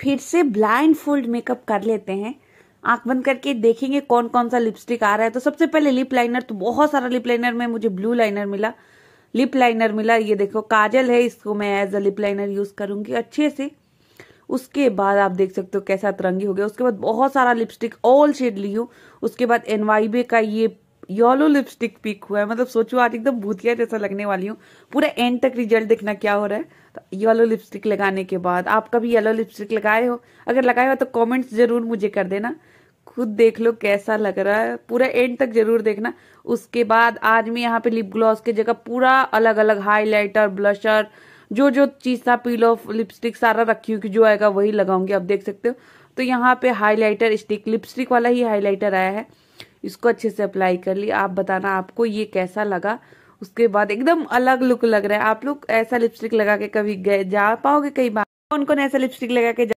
फिर से blind fold makeup कर लेते हैं आंख बंद करके देखेंगे कौन कौन सा लिपस्टिक आ रहा है तो सबसे पहले लिप लाइनर तो बहुत सारा लिप लाइनर में मुझे ब्लू लाइनर मिला लिप लाइनर मिला ये देखो काजल है इसको मैं as a lip liner use करूंगी अच्छे से उसके बाद आप देख सकते हो कैसा तरंगी हो गया उसके बाद बहुत सारा लिपस्टिक ऑल शेड ली हूँ उसके बाद एनवाईबे का ये योलो लिपस्टिक पिक हुआ है मतलब सोचो आज एकदम भूतिया जैसा लगने वाली हूँ पूरा एंड तक रिजल्ट देखना क्या हो रहा है तो येलो लिपस्टिक लगाने के बाद आप कभी येलो लिपस्टिक लगाए हो अगर लगाए हो तो कॉमेंट्स जरूर मुझे कर देना खुद देख लो कैसा लग रहा है पूरा एंड तक जरूर देखना उसके बाद आज मैं यहाँ पे लिप ग्लॉस की जगह पूरा अलग अलग हाईलाइटर ब्लशर जो जो चीज़ था पील ऑफ लिपस्टिक सारा रखी हुई जो आएगा वही लगाऊंगी आप देख सकते हो तो यहाँ पे हाइलाइटर स्टिक लिपस्टिक वाला ही हाईलाइटर आया है इसको अच्छे से अप्लाई कर लिया आप बताना आपको ये कैसा लगा उसके बाद एकदम अलग लुक लग रहा है आप लोग ऐसा लिपस्टिक लगा के कभी गए जा पाओगे कई बार कौन कौन ऐसा लिपस्टिक लगा के